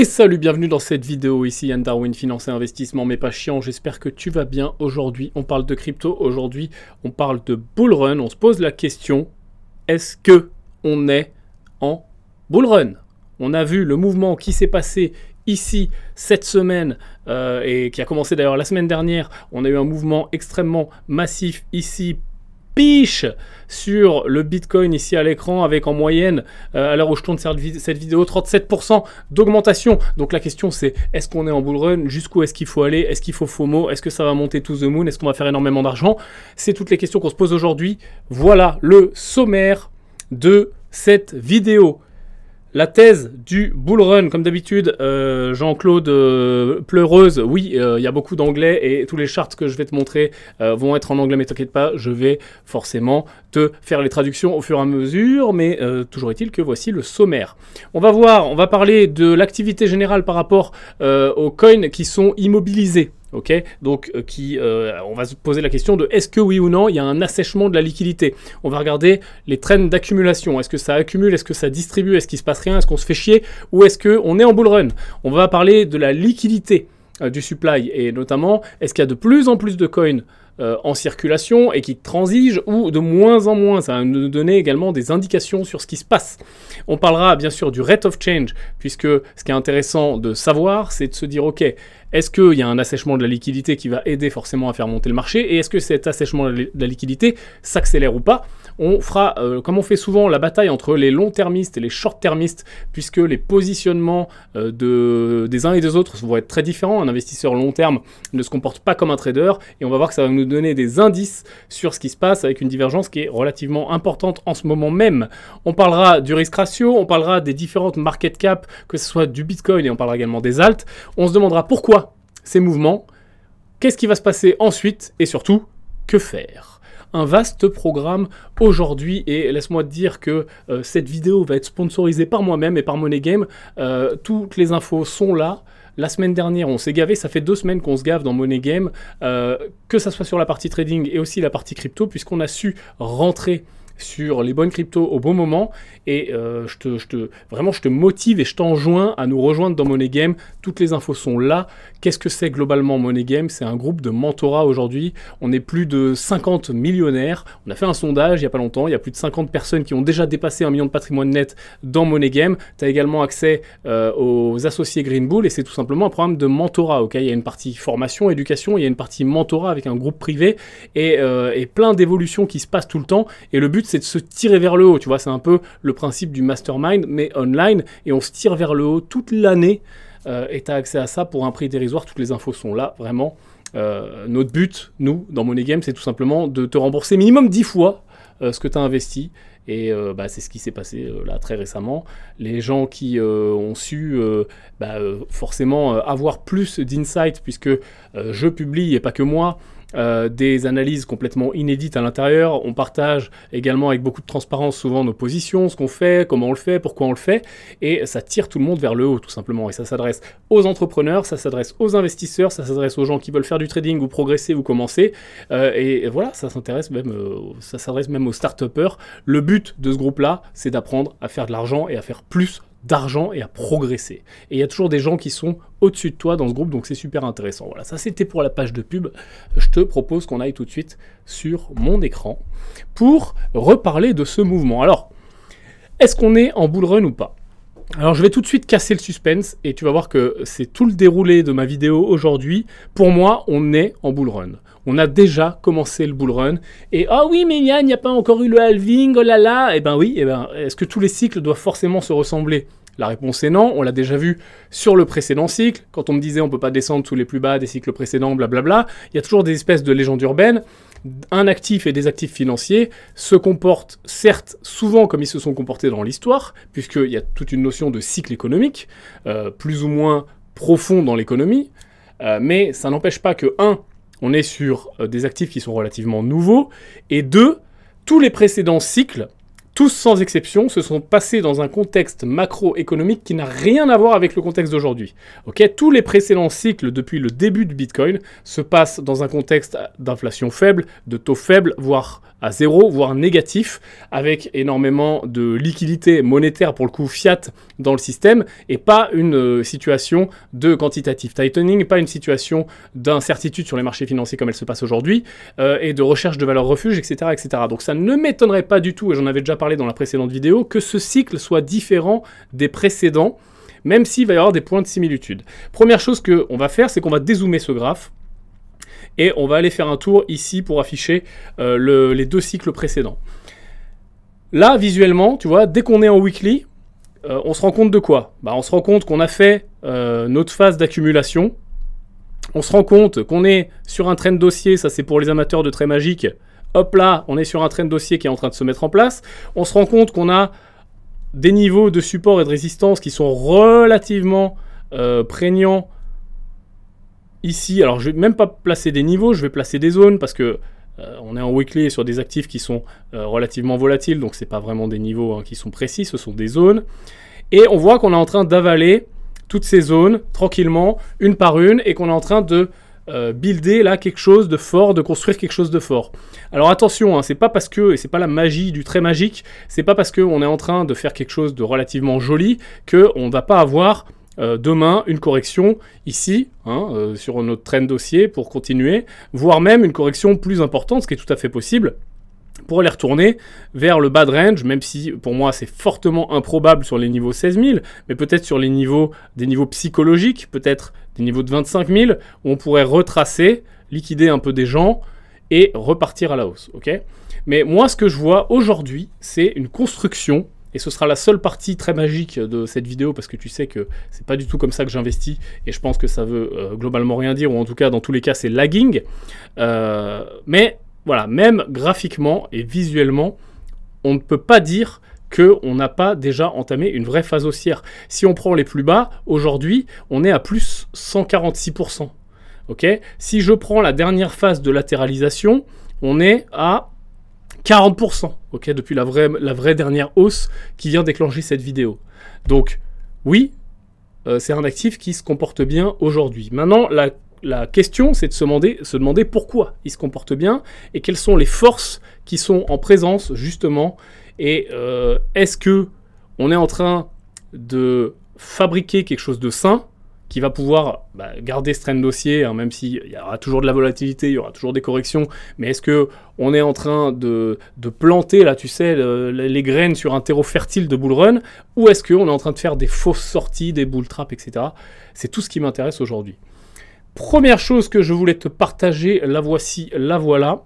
Et salut, bienvenue dans cette vidéo, ici Yann Darwin, Finance et Investissement, mais pas chiant, j'espère que tu vas bien. Aujourd'hui, on parle de crypto, aujourd'hui, on parle de bull run, on se pose la question, est-ce que on est en bull run On a vu le mouvement qui s'est passé ici cette semaine euh, et qui a commencé d'ailleurs la semaine dernière. On a eu un mouvement extrêmement massif ici piche sur le Bitcoin ici à l'écran avec en moyenne, euh, à l'heure où je tourne cette vidéo, 37% d'augmentation. Donc la question c'est est-ce qu'on est en bull run Jusqu'où est-ce qu'il faut aller Est-ce qu'il faut FOMO Est-ce que ça va monter to the moon Est-ce qu'on va faire énormément d'argent C'est toutes les questions qu'on se pose aujourd'hui. Voilà le sommaire de cette vidéo. La thèse du bull run, comme d'habitude, euh, Jean-Claude euh, pleureuse, oui, euh, il y a beaucoup d'anglais et tous les charts que je vais te montrer vont être en anglais, mais t'inquiète pas, je vais forcément te faire les traductions au fur et à mesure, mais toujours est-il que voici le sommaire. On va voir, on va parler de l'activité générale par rapport aux coins qui sont immobilisés. Ok, donc euh, qui, euh, on va se poser la question de est-ce que oui ou non il y a un assèchement de la liquidité. On va regarder les traînes d'accumulation. Est-ce que ça accumule, est-ce que ça distribue, est-ce qu'il se passe rien, est-ce qu'on se fait chier ou est-ce qu'on est en bull run. On va parler de la liquidité euh, du supply et notamment est-ce qu'il y a de plus en plus de coins euh, en circulation et qui transige ou de moins en moins. Ça nous donner également des indications sur ce qui se passe. On parlera bien sûr du rate of change, puisque ce qui est intéressant de savoir, c'est de se dire, ok, est-ce qu'il y a un assèchement de la liquidité qui va aider forcément à faire monter le marché et est-ce que cet assèchement de la liquidité s'accélère ou pas on fera, euh, comme on fait souvent, la bataille entre les long-termistes et les short-termistes, puisque les positionnements euh, des uns et des autres vont être très différents. Un investisseur long terme ne se comporte pas comme un trader, et on va voir que ça va nous donner des indices sur ce qui se passe, avec une divergence qui est relativement importante en ce moment même. On parlera du risk ratio, on parlera des différentes market cap, que ce soit du Bitcoin, et on parlera également des alt. On se demandera pourquoi ces mouvements, qu'est-ce qui va se passer ensuite, et surtout, que faire un vaste programme aujourd'hui et laisse-moi te dire que euh, cette vidéo va être sponsorisée par moi-même et par Money Game. Euh, toutes les infos sont là. La semaine dernière, on s'est gavé, ça fait deux semaines qu'on se gave dans Money Game, euh, que ça soit sur la partie trading et aussi la partie crypto, puisqu'on a su rentrer sur les bonnes cryptos au bon moment. Et euh, je, te, je, te, vraiment, je te motive et je t'enjoins à nous rejoindre dans Money Game. Toutes les infos sont là. Qu'est-ce que c'est globalement Money Game C'est un groupe de mentorat aujourd'hui. On est plus de 50 millionnaires. On a fait un sondage il n'y a pas longtemps. Il y a plus de 50 personnes qui ont déjà dépassé un million de patrimoine net dans Money Game. Tu as également accès euh, aux associés Green Bull et c'est tout simplement un programme de mentorat. Ok, il y a une partie formation, éducation, il y a une partie mentorat avec un groupe privé et, euh, et plein d'évolutions qui se passent tout le temps. Et le but, c'est de se tirer vers le haut. Tu vois, c'est un peu le principe du mastermind, mais online. Et on se tire vers le haut toute l'année. Euh, et tu as accès à ça pour un prix dérisoire. Toutes les infos sont là, vraiment. Euh, notre but, nous, dans Money Game, c'est tout simplement de te rembourser minimum 10 fois euh, ce que tu as investi. Et bah, c'est ce qui s'est passé là très récemment. Les gens qui ont su bah, forcément avoir plus d'insight, puisque je publie, et pas que moi, euh, des analyses complètement inédites à l'intérieur. On partage également avec beaucoup de transparence souvent nos positions, ce qu'on fait, comment on le fait, pourquoi on le fait, et ça tire tout le monde vers le haut tout simplement. Et ça s'adresse aux entrepreneurs, ça s'adresse aux investisseurs, ça s'adresse aux gens qui veulent faire du trading ou progresser ou commencer. Euh, et, voilà, ça s'intéresse même, euh, ça s'adresse même aux start-upers. Le but de ce groupe-là, c'est d'apprendre à faire de l'argent et à faire plus d'argent et à progresser. Et il y a toujours des gens qui sont au-dessus de toi dans ce groupe, donc c'est super intéressant. Voilà, ça c'était pour la page de pub. Je te propose qu'on aille tout de suite sur mon écran pour reparler de ce mouvement. Alors, est-ce qu'on est en bull run ou pas alors je vais tout de suite casser le suspense et tu vas voir que c'est tout le déroulé de ma vidéo aujourd'hui. Pour moi, on est en bull run. On a déjà commencé le bull run et oh oui mais Yann, il n'y a pas encore eu le halving, oh là là. Eh ben oui, eh ben, est-ce que tous les cycles doivent forcément se ressembler la réponse est non, on l'a déjà vu sur le précédent cycle, quand on me disait on ne peut pas descendre sous les plus bas des cycles précédents, blablabla, il y a toujours des espèces de légendes urbaines, un actif et des actifs financiers se comportent certes souvent comme ils se sont comportés dans l'histoire, puisqu'il y a toute une notion de cycle économique, euh, plus ou moins profond dans l'économie, euh, mais ça n'empêche pas que, 1, on est sur euh, des actifs qui sont relativement nouveaux, et deux, tous les précédents cycles tous sans exception se sont passés dans un contexte macroéconomique qui n'a rien à voir avec le contexte d'aujourd'hui. Ok, tous les précédents cycles depuis le début du Bitcoin se passent dans un contexte d'inflation faible, de taux faible, voire à zéro, voire négatif, avec énormément de liquidité monétaire pour le coup fiat dans le système, et pas une euh, situation de quantitative tightening, pas une situation d'incertitude sur les marchés financiers comme elle se passe aujourd'hui, euh, et de recherche de valeur refuge, etc., etc. Donc ça ne m'étonnerait pas du tout, et j'en avais déjà parlé dans la précédente vidéo, que ce cycle soit différent des précédents, même s'il va y avoir des points de similitude. Première chose qu'on va faire, c'est qu'on va dézoomer ce graphe et on va aller faire un tour ici pour afficher euh, les deux cycles précédents. Là, visuellement, tu vois, dès qu'on est en weekly, euh, on se rend compte de quoi bah, On se rend compte qu'on a fait euh, notre phase d'accumulation. On se rend compte qu'on est sur un train de dossier, ça c'est pour les amateurs de traits magiques. Hop là, on est sur un train de dossier qui est en train de se mettre en place. On se rend compte qu'on a des niveaux de support et de résistance qui sont relativement prégnants ici, alors je ne vais même pas placer des niveaux, je vais placer des zones parce que euh, on est en weekly sur des actifs qui sont euh, relativement volatiles, donc ce c'est pas vraiment des niveaux hein, qui sont précis, ce sont des zones. Et on voit qu'on est en train d'avaler toutes ces zones tranquillement, une par une, et qu'on est en train de euh, builder là quelque chose de fort, de construire quelque chose de fort. Alors attention, hein, c'est pas parce que, et c'est pas la magie du trait magique, c'est pas parce qu'on est en train de faire quelque chose de relativement joli que on va pas avoir euh, demain une correction ici, hein, euh, sur notre train dossier pour continuer, voire même une correction plus importante, ce qui est tout à fait possible, pour les retourner vers le bas range, même si pour moi c'est fortement improbable sur les niveaux 16 000, mais peut-être sur les niveaux, des niveaux psychologiques, peut-être des niveaux de 25 000, où on pourrait retracer, liquider un peu des gens et repartir à la hausse, ok mais moi, ce que je vois aujourd'hui, c'est une construction et ce sera la seule partie très magique de cette vidéo parce que tu sais que c'est pas du tout comme ça que j'investis et je pense que ça veut euh, globalement rien dire ou en tout cas dans tous les cas c'est lagging. Euh, mais voilà, même graphiquement et visuellement, on ne peut pas dire que on n'a pas déjà entamé une vraie phase haussière. Si on prend les plus bas, aujourd'hui, on est à plus 146%. ok si je prends la dernière phase de latéralisation, on est à 40%, ok, depuis la vraie, dernière hausse qui vient déclencher cette vidéo. Donc, oui, euh, c'est un actif qui se comporte bien aujourd'hui. Maintenant, la, question, c'est de se demander, pourquoi il se comporte bien et quelles sont les forces qui sont en présence, justement. Et euh, est-ce que on est en train de fabriquer quelque chose de sain qui va pouvoir bah, garder ce trend dossier, hein, même s'il y aura toujours de la volatilité, il y aura toujours des corrections, mais est-ce qu'on est en train de, planter, là, tu sais, les graines sur un terreau fertile de bull run, ou est-ce qu'on est en train de faire des fausses sorties, des bull traps, etc. C'est tout ce qui m'intéresse aujourd'hui. Première chose que je voulais te partager, la voici, la voilà,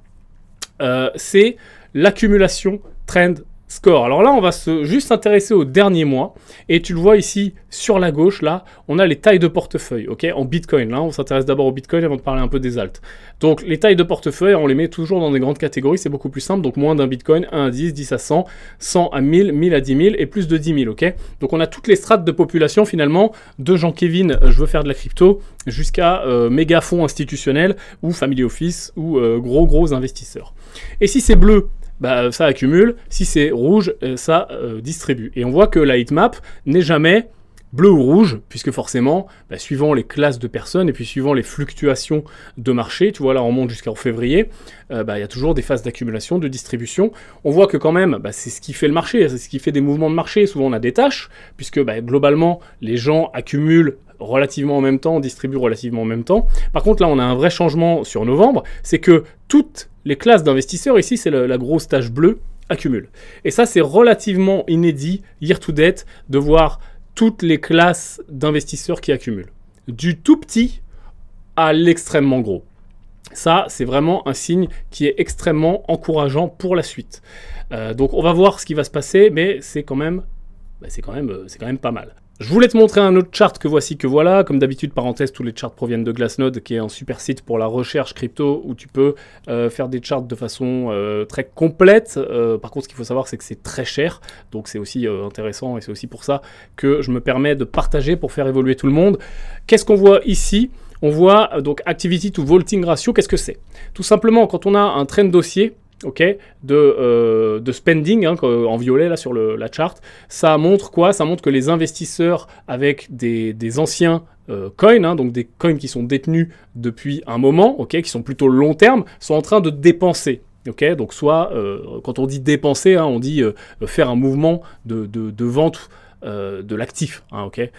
euh, c'est l'accumulation trend score. Alors là, on va se juste intéresser au dernier mois. Et tu le vois ici sur la gauche, là, on a les tailles de portefeuille, ok, en Bitcoin. Là, on s'intéresse d'abord au Bitcoin avant de parler un peu des altes. Donc les tailles de portefeuille, on les met toujours dans des grandes catégories, c'est beaucoup plus simple. Donc moins d'un Bitcoin, 1 à 10, 10 à 100, 100 à 1000, 1000 à 10 000 et plus de 10 000, ok. Donc on a toutes les strates de population finalement, de jean kevin euh, je veux faire de la crypto, jusqu'à euh, méga fonds institutionnels ou family office ou euh, gros gros investisseurs. Et si c'est bleu, bah, euh, ça accumule. Si c'est rouge, euh, ça euh, distribue. Et on voit que la heatmap n'est jamais bleu ou rouge, puisque forcément, bah, suivant les classes de personnes et puis suivant les fluctuations de marché, tu vois, là on monte jusqu'en février, bah, il y a toujours des phases d'accumulation, de distribution. On voit que quand même, c'est ce qui fait le marché, c'est ce qui fait des mouvements de marché. Souvent on a des tâches, puisque globalement, les gens accumulent, relativement en même temps, on distribue relativement en même temps. Par contre, là, on a un vrai changement sur novembre, c'est que toutes les classes d'investisseurs, ici, c'est la, grosse tache bleue, accumulent. Et ça, c'est relativement inédit, year to date, de voir toutes les classes d'investisseurs qui accumulent. Du tout petit à l'extrêmement gros. Ça, c'est vraiment un signe qui est extrêmement encourageant pour la suite. Euh, donc on va voir ce qui va se passer, mais c'est quand même... Bah, c'est quand, même, euh, c'est quand même pas mal. Je voulais te montrer un autre chart que voici que voilà. Comme d'habitude, parenthèse, tous les charts proviennent de Glassnode, qui est un super site pour la recherche crypto où tu peux euh, faire des charts de façon euh, très complète. Euh, par contre, ce qu'il faut savoir, c'est que c'est très cher. Donc c'est aussi intéressant et c'est aussi pour ça que je me permets de partager pour faire évoluer tout le monde. Qu'est-ce qu'on voit ici on voit donc activity to vaulting ratio, qu'est-ce que c'est Tout simplement, quand on a un train de dossier, ok, de, euh, spending hein, en violet là sur la charte. Ça montre quoi Ça montre que les investisseurs avec des, anciens euh, coins, hein, donc des coins qui sont détenus depuis un moment, ok, qui sont plutôt long terme, sont en train de dépenser. ok donc soit, euh, quand on dit dépenser, hein, on dit faire un mouvement de, vente de l'actif, ok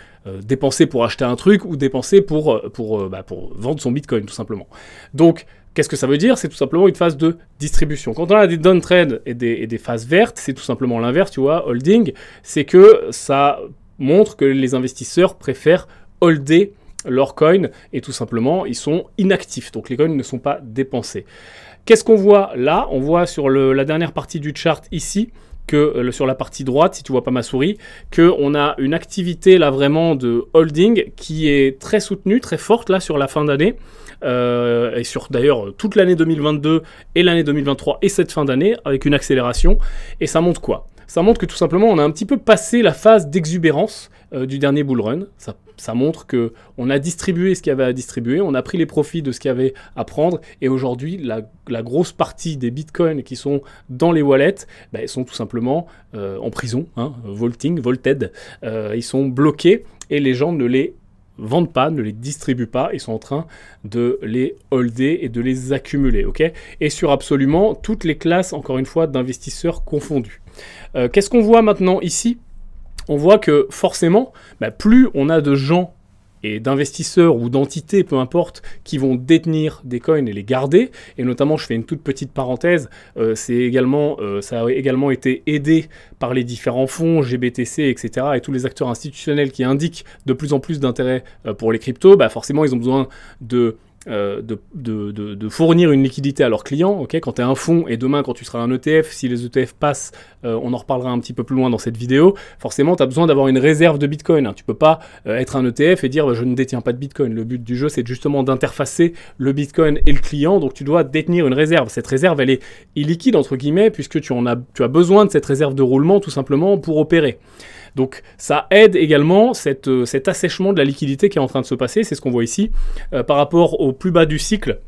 dépenser pour acheter un truc ou dépenser pour, pour, bah, pour vendre son bitcoin tout simplement. Donc Qu'est-ce que ça veut dire C'est tout simplement une phase de distribution. Quand on a des downtrends et des, phases vertes, c'est tout simplement l'inverse, tu vois, holding, c'est que ça montre que les investisseurs préfèrent holder leurs coins et tout simplement ils sont inactifs, donc les coins ne sont pas dépensés. Qu'est-ce qu'on voit là On voit sur la dernière partie du chart ici que sur la partie droite, si tu vois pas ma souris, que on a une activité là vraiment de holding qui est très soutenue, très forte là sur la fin d'année. Euh, et sur d'ailleurs toute l'année 2022 et l'année 2023 et cette fin d'année avec une accélération. Et ça montre quoi ça montre que tout simplement on a un petit peu passé la phase d'exubérance euh, du dernier bull run. Ça, montre que on a distribué ce qu'il y avait à distribuer, on a pris les profits de ce qu'il y avait à prendre, et aujourd'hui la, grosse partie des bitcoins qui sont dans les wallets ben, ils sont tout simplement euh, en prison, hein, vaulting, vaulted, ils sont bloqués et les gens ne les vendent pas, ne les distribuent pas, ils sont en train de les holder et de les accumuler, ok Et sur absolument toutes les classes, encore une fois, d'investisseurs confondus. Euh, qu'est-ce qu'on voit maintenant ici On voit que forcément, bah, plus on a de gens et d'investisseurs ou d'entités, peu importe, qui vont détenir des coins et les garder. Et notamment, je fais une toute petite parenthèse, euh, c'est également, euh, ça a également été aidé par les différents fonds, GBTC, etc., et tous les acteurs institutionnels qui indiquent de plus en plus d'intérêt euh, pour les cryptos. Bah forcément, ils ont besoin de euh, de, de, fournir une liquidité à leurs clients. ok quand tu es un fonds et demain quand tu seras un ETF, si les ETF passent, euh, on en reparlera un petit peu plus loin dans cette vidéo, forcément tu as besoin d'avoir une réserve de Bitcoin. Hein. Tu peux pas euh, être un ETF et dire bah, je ne détiens pas de Bitcoin. Le but du jeu c'est justement d'interfacer le Bitcoin et le client, donc tu dois détenir une réserve. Cette réserve elle est illiquide entre guillemets puisque tu, en as, tu as besoin de cette réserve de roulement tout simplement pour opérer. Donc ça aide également euh, cet assèchement de la liquidité qui est en train de se passer, c'est ce qu'on voit ici, euh, par rapport au plus bas du cycle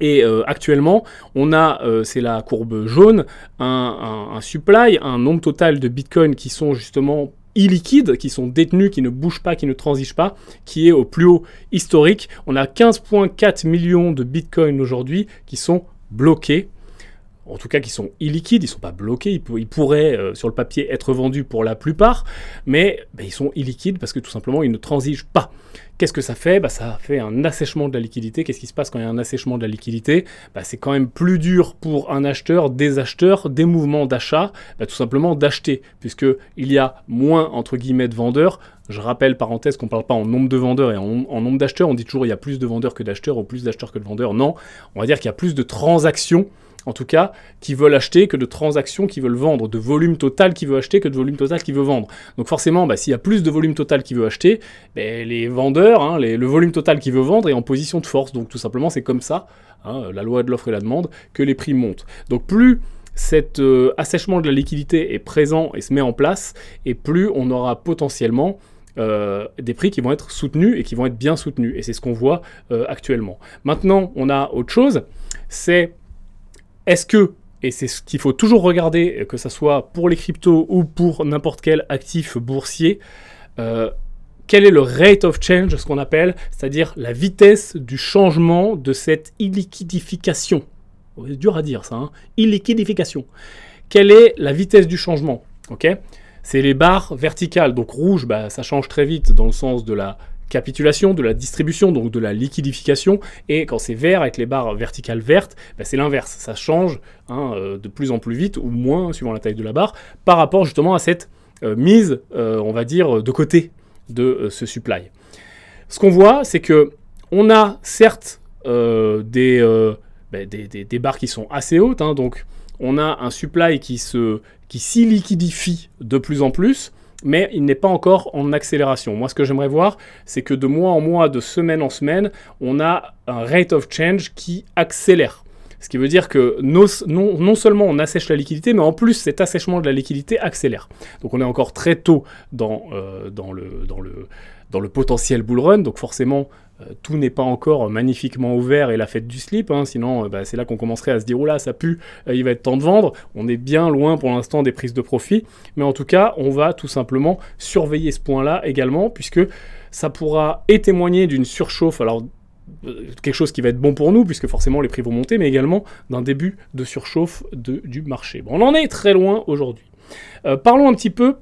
et euh, actuellement, on a, c'est la courbe jaune, un, un, supply, un nombre total de bitcoins qui sont justement illiquides, qui sont détenus, qui ne bougent pas, qui ne transigent pas, qui est au plus haut historique. On a 15,4 millions de bitcoins aujourd'hui qui sont bloqués en tout cas qui sont illiquides, ils ne sont pas bloqués, ils, pourraient euh, sur le papier être vendus pour la plupart, mais ben, ils sont illiquides parce que tout simplement ils ne transigent pas. Qu'est-ce que ça fait bah, Ça fait un assèchement de la liquidité. Qu'est-ce qui se passe quand il y a un assèchement de la liquidité bah, C'est quand même plus dur pour un acheteur, des acheteurs, des mouvements d'achat, bah, tout simplement d'acheter, puisqu'il y a moins, entre guillemets, de vendeurs. Je rappelle, parenthèse, qu'on ne parle pas en nombre de vendeurs et en, nombre d'acheteurs. On dit toujours il y a plus de vendeurs que d'acheteurs ou plus d'acheteurs que de vendeurs. Non, on va dire qu'il y a plus de transactions en tout cas, qui veulent acheter que de transactions qui veulent vendre, de volume total qui veut acheter que de volume total qui veut vendre. Donc forcément, bah, s'il y a plus de volume total qui veut acheter, ben, les vendeurs, hein, le volume total qui veut vendre est en position de force. Donc tout simplement, c'est comme ça, hein, la loi de l'offre et la demande, que les prix montent. Donc plus cet euh, assèchement de la liquidité est présent et se met en place, et plus on aura potentiellement euh, des prix qui vont être soutenus et qui vont être bien soutenus. Et c'est ce qu'on voit euh, actuellement. Maintenant, on a autre chose, c'est est-ce que, et c'est ce qu'il faut toujours regarder, euh, que ce soit pour les cryptos ou pour n'importe quel actif boursier, euh, quel est le rate of change, ce qu'on appelle, c'est-à-dire la vitesse du changement de cette illiquidification. C'est dur à dire ça, hein. illiquidification. Quelle est la vitesse du changement Ok C'est les barres verticales, donc rouge, bah, ça change très vite dans le sens de la capitulation, de la distribution, donc de la liquidification. Et quand c'est vert, avec les barres verticales vertes, ben, c'est l'inverse. Ça change hein, euh, de plus en plus vite, ou moins, suivant la taille de la barre, par rapport justement à cette euh, mise, euh, on va dire, de côté de ce supply. Ce qu'on voit, c'est que on a certes ben, des, des, barres qui sont assez hautes, hein, donc on a un supply qui qui s'y liquidifie de plus en plus, mais il n'est pas encore en accélération. Moi, ce que j'aimerais voir, c'est que de mois en mois, de semaine en semaine, on a un rate of change qui accélère. Ce qui veut dire que non, seulement on assèche la liquidité, mais en plus cet assèchement de la liquidité accélère. Donc on est encore très tôt dans, euh, le, dans le potentiel bull run, donc forcément euh, tout n'est pas encore magnifiquement ouvert et la fête du slip, hein. sinon euh, bah, c'est là qu'on commencerait à se dire oula oh ça pue, euh, il va être temps de vendre, on est bien loin pour l'instant des prises de profit, mais en tout cas on va tout simplement surveiller ce point-là également puisque ça pourra témoigner d'une surchauffe, alors quelque chose qui va être bon pour nous, puisque forcément les prix vont monter, mais également d'un début de surchauffe du marché. on en est très loin aujourd'hui. parlons un petit peu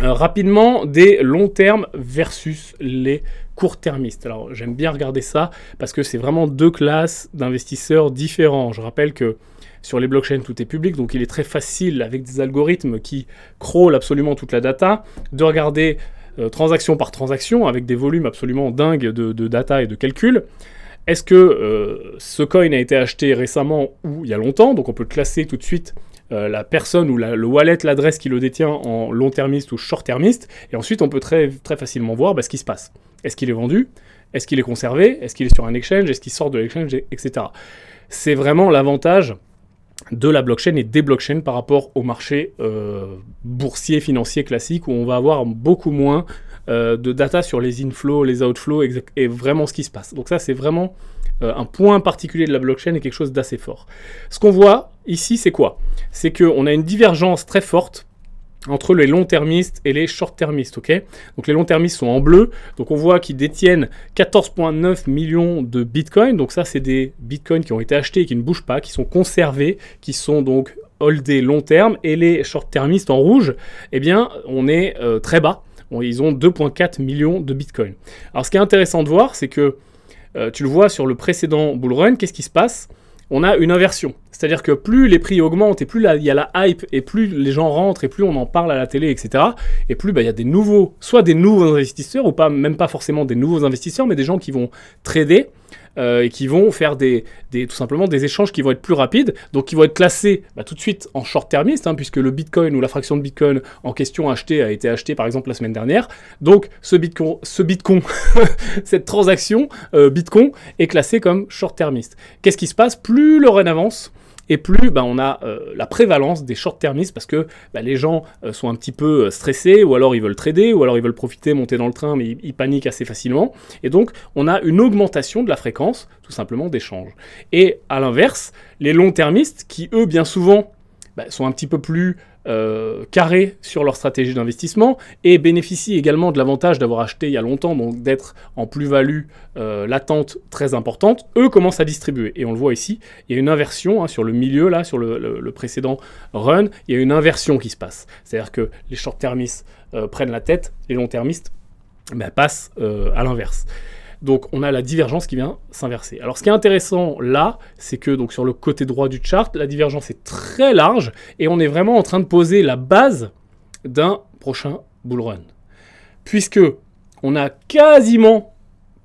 rapidement des longs termes versus les court termiste Alors j'aime bien regarder ça parce que c'est vraiment deux classes d'investisseurs différents. Je rappelle que sur les blockchains, tout est public, donc il est très facile avec des algorithmes qui crawlent absolument toute la data de regarder euh, transaction par transaction avec des volumes absolument dingues de, data et de calcul. Est-ce que euh, ce coin a été acheté récemment ou il y a longtemps Donc on peut le classer tout de suite euh, la personne ou le wallet, l'adresse qui le détient en long-termiste ou short-termiste. Et ensuite, on peut très, très facilement voir bah, ce qui se passe. Est-ce qu'il est vendu Est-ce qu'il est conservé Est-ce qu'il est sur un exchange Est-ce qu'il sort de l'exchange Etc. C'est vraiment l'avantage de la blockchain et des blockchains par rapport au marché euh, boursier financier classique où on va avoir beaucoup moins euh, de data sur les inflows, les outflows et vraiment ce qui se passe. Donc ça c'est vraiment euh, un point particulier de la blockchain est quelque chose d'assez fort. Ce qu'on voit ici, c'est quoi C'est qu'on a une divergence très forte entre les long-termistes et les short-termistes, ok Donc les long-termistes sont en bleu, donc on voit qu'ils détiennent 14,9 millions de bitcoins, donc ça c'est des bitcoins qui ont été achetés et qui ne bougent pas, qui sont conservés, qui sont donc holdés long terme, et les short-termistes en rouge, eh bien on est euh, très bas, ils ont 2,4 millions de bitcoins. Alors ce qui est intéressant de voir, c'est que euh, tu le vois sur le précédent bull run, qu'est-ce qui se passe On a une inversion. C'est-à-dire que plus les prix augmentent et plus il y a la hype et plus les gens rentrent et plus on en parle à la télé, etc. Et plus bah, il y a des nouveaux, soit des nouveaux investisseurs ou pas, même pas forcément des nouveaux investisseurs, mais des gens qui vont trader euh, et qui vont faire des, tout simplement des échanges qui vont être plus rapides, donc qui vont être classés bah, tout de suite en short-termiste, hein, puisque le Bitcoin ou la fraction de Bitcoin en question achetée a été achetée par exemple la semaine dernière. Donc ce Bitcoin, cette transaction euh, Bitcoin est classée comme short-termiste. Qu'est-ce qui se passe Plus le avance, et plus bah, on a euh, la prévalence des short-termistes parce que bah, les gens euh, sont un petit peu euh, stressés, ou alors ils veulent trader, ou alors ils veulent profiter, monter dans le train, mais ils, paniquent assez facilement. Et donc on a une augmentation de la fréquence, tout simplement, d'échange. Et à l'inverse, les long-termistes, qui eux, bien souvent, bah, sont un petit peu plus euh, carré sur leur stratégie d'investissement et bénéficient également de l'avantage d'avoir acheté il y a longtemps, donc d'être en plus-value euh, latente très importante, eux commencent à distribuer. Et on le voit ici, il y a une inversion hein, sur le milieu, là, sur le, précédent run, il y a une inversion qui se passe. C'est-à-dire que les short-termistes euh, prennent la tête, les long-termistes ben, passent euh, à l'inverse. Donc on a la divergence qui vient s'inverser. Alors ce qui est intéressant là, c'est que donc sur le côté droit du chart, la divergence est très large et on est vraiment en train de poser la base d'un prochain bull run. Puisque on a quasiment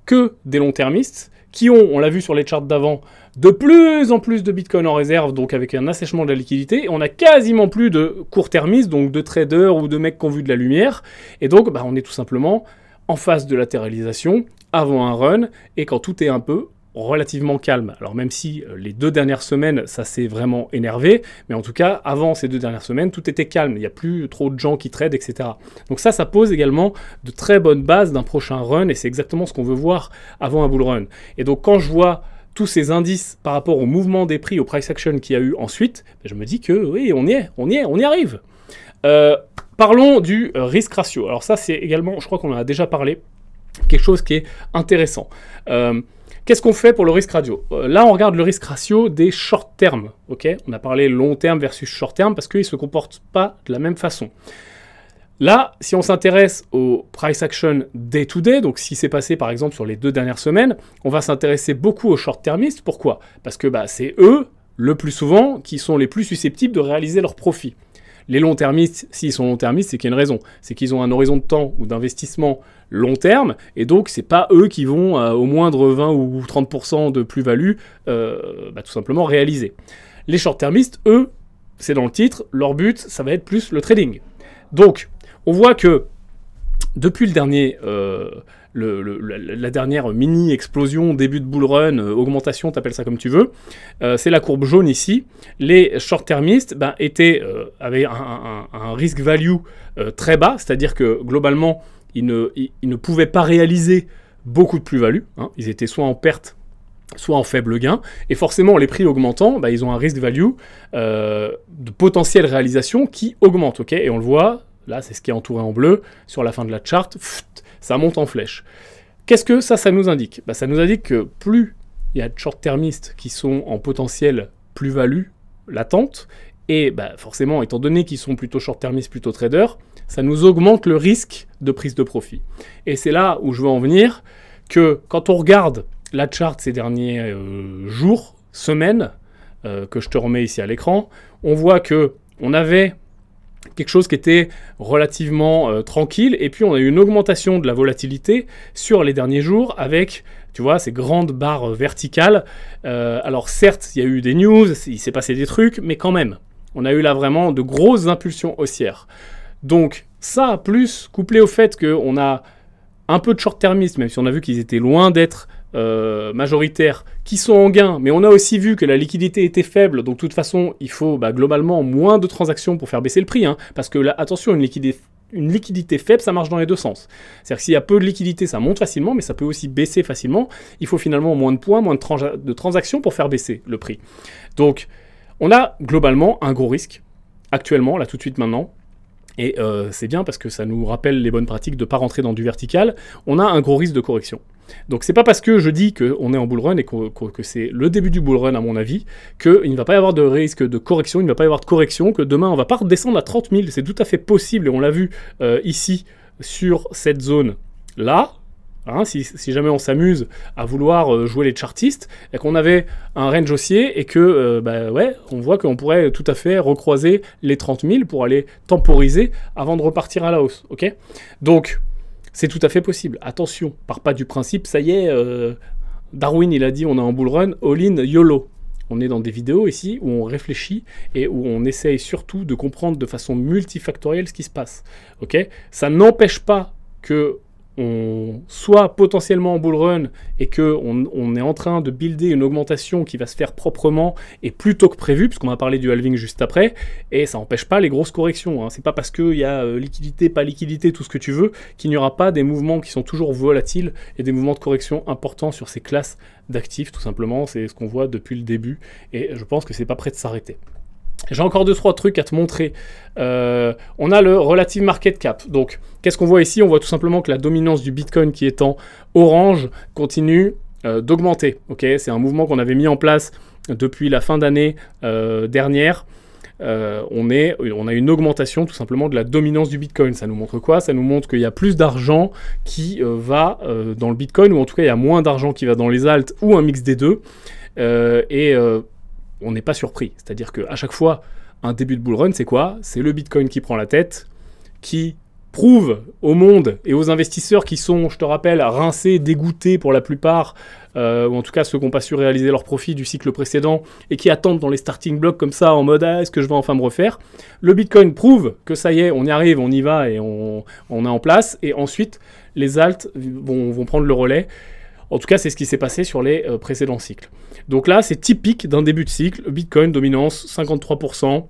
que des long-termistes qui ont, on l'a vu sur les charts d'avant, de plus en plus de Bitcoin en réserve, donc avec un assèchement de la liquidité, on a quasiment plus de court-termistes, donc de traders ou de mecs qui ont vu de la lumière, et donc bah, on est tout simplement en phase de latéralisation, avant un run et quand tout est un peu relativement calme. Alors même si euh, les deux dernières semaines, ça s'est vraiment énervé, mais en tout cas, avant ces deux dernières semaines, tout était calme, il n'y a plus trop de gens qui trade, etc. Donc ça, ça pose également de très bonnes bases d'un prochain run, et c'est exactement ce qu'on veut voir avant un bull run. Et donc quand je vois tous ces indices par rapport au mouvement des prix, au price action qu'il y a eu ensuite, ben, je me dis que oui, on y est, on y est, on y arrive. Euh, parlons du euh, risque ratio. Alors ça, c'est également, je crois qu'on en a déjà parlé quelque chose qui est intéressant. Euh, qu'est-ce qu'on fait pour le risque radio euh, Là, on regarde le risque ratio des short termes. ok on a parlé long terme versus short terme parce qu'ils ne se comportent pas de la même façon. Là, si on s'intéresse au price action day-to-day, donc si c'est passé par exemple sur les deux dernières semaines, on va s'intéresser beaucoup aux short-termistes. Pourquoi Parce que bah, c'est eux, le plus souvent, qui sont les plus susceptibles de réaliser leurs profits. Les long-termistes, s'ils sont long-termistes, c'est qu'il y a une raison. C'est qu'ils ont un horizon de temps ou d'investissement long terme, et donc ce c'est pas eux qui vont euh, au moindre 20 ou 30% de plus-value euh, bah, tout simplement réaliser. Les short-termistes, eux, c'est dans le titre, leur but, ça va être plus le trading. Donc, on voit que depuis le dernier, euh, le, la dernière mini explosion, début de bull run, euh, augmentation, appelles ça comme tu veux, euh, c'est la courbe jaune ici. Les short-termistes ben, étaient euh, avaient un, un, risk value très bas, c'est-à-dire que globalement ils ne, ne, pouvaient pas réaliser beaucoup de plus-value. Hein. ils étaient soit en perte soit en faible gain, et forcément les prix augmentant, ben, ils ont un risk value de potentielle réalisation qui augmente, ok Et on le voit, là c'est ce qui est entouré en bleu, sur la fin de la charte, ça monte en flèche. Qu'est-ce que ça, ça nous indique bah, Ça nous indique que plus il y a de short-termistes qui sont en potentiel plus-value latente, et bah, forcément, étant donné qu'ils sont plutôt short-termistes, plutôt traders, ça nous augmente le risque de prise de profit. Et c'est là où je veux en venir, que quand on regarde la charte ces derniers euh, jours, semaines, euh, que je te remets ici à l'écran, on voit que on avait quelque chose qui était relativement euh, tranquille. Et puis on a eu une augmentation de la volatilité sur les derniers jours avec, tu vois, ces grandes barres verticales. Euh, alors certes, il y a eu des news, il s'est passé des trucs, mais quand même, on a eu là vraiment de grosses impulsions haussières. Donc ça, plus couplé au fait qu'on a un peu de short-termisme, même si on a vu qu'ils étaient loin d'être euh, majoritaires qui sont en gain, mais on a aussi vu que la liquidité était faible, donc de toute façon, il faut bah, globalement moins de transactions pour faire baisser le prix, hein. parce que là, attention, une liquidité, faible, ça marche dans les deux sens. C'est-à-dire que s'il y a peu de liquidité, ça monte facilement, mais ça peut aussi baisser facilement. Il faut finalement moins de points, moins de, transactions pour faire baisser le prix. Donc, on a globalement un gros risque, actuellement, là tout de suite maintenant, et euh, c'est bien parce que ça nous rappelle les bonnes pratiques de ne pas rentrer dans du vertical, on a un gros risque de correction. Donc c'est pas parce que je dis qu'on est en bull run et que, c'est le début du bull run à mon avis, qu'il ne va pas y avoir de risque de correction, il ne va pas y avoir de correction, que demain on va pas redescendre à 30 000, c'est tout à fait possible et on l'a vu euh, ici sur cette zone là. Hein, si, jamais on s'amuse à vouloir euh, jouer les chartistes, et qu'on avait un range haussier, et que, euh, bah ouais, on voit qu'on pourrait tout à fait recroiser les 30 000 pour aller temporiser avant de repartir à la hausse, ok Donc, c'est tout à fait possible. Attention, par pas du principe, ça y est, euh, Darwin il a dit on a un bull run, all in, YOLO. On est dans des vidéos ici où on réfléchit et où on essaye surtout de comprendre de façon multifactorielle ce qui se passe. Ok Ça n'empêche pas que on, soit potentiellement en bull run et que on est en train de builder une augmentation qui va se faire proprement et plutôt que prévu, puisqu'on va parler du halving juste après, et ça n'empêche pas les grosses corrections. Hein. C'est pas parce qu'il y a euh, liquidité, pas liquidité, tout ce que tu veux, qu'il n'y aura pas des mouvements qui sont toujours volatiles et des mouvements de correction importants sur ces classes d'actifs, tout simplement. C'est ce qu'on voit depuis le début, et je pense que c'est pas prêt de s'arrêter. J'ai encore deux trois trucs à te montrer. Euh, on a le relative market cap. Donc, qu'est-ce qu'on voit ici On voit tout simplement que la dominance du Bitcoin qui est en orange continue euh, d'augmenter. Ok, c'est un mouvement qu'on avait mis en place depuis la fin d'année euh, dernière. on, est, on a une augmentation tout simplement de la dominance du Bitcoin. Ça nous montre quoi Ça nous montre qu'il y a plus d'argent qui va dans le Bitcoin, ou en tout cas il y a moins d'argent qui va dans les alts, ou un mix des deux. et on n'est pas surpris. C'est-à-dire qu'à chaque fois, un début de bull run, c'est quoi C'est le Bitcoin qui prend la tête, qui prouve au monde et aux investisseurs qui sont, je te rappelle, rincés, dégoûtés pour la plupart, euh, ou en tout cas ceux qui n'ont pas su réaliser leurs profits du cycle précédent et qui attendent dans les starting blocks comme ça en mode ah, est-ce que je vais enfin me refaire Le Bitcoin prouve que ça y est, on y arrive, on y va et on, est en place. Et ensuite, les alts vont prendre le relais en tout cas, c'est ce qui s'est passé sur les euh, précédents cycles. Donc là, c'est typique d'un début de cycle. Bitcoin, dominance, 53%.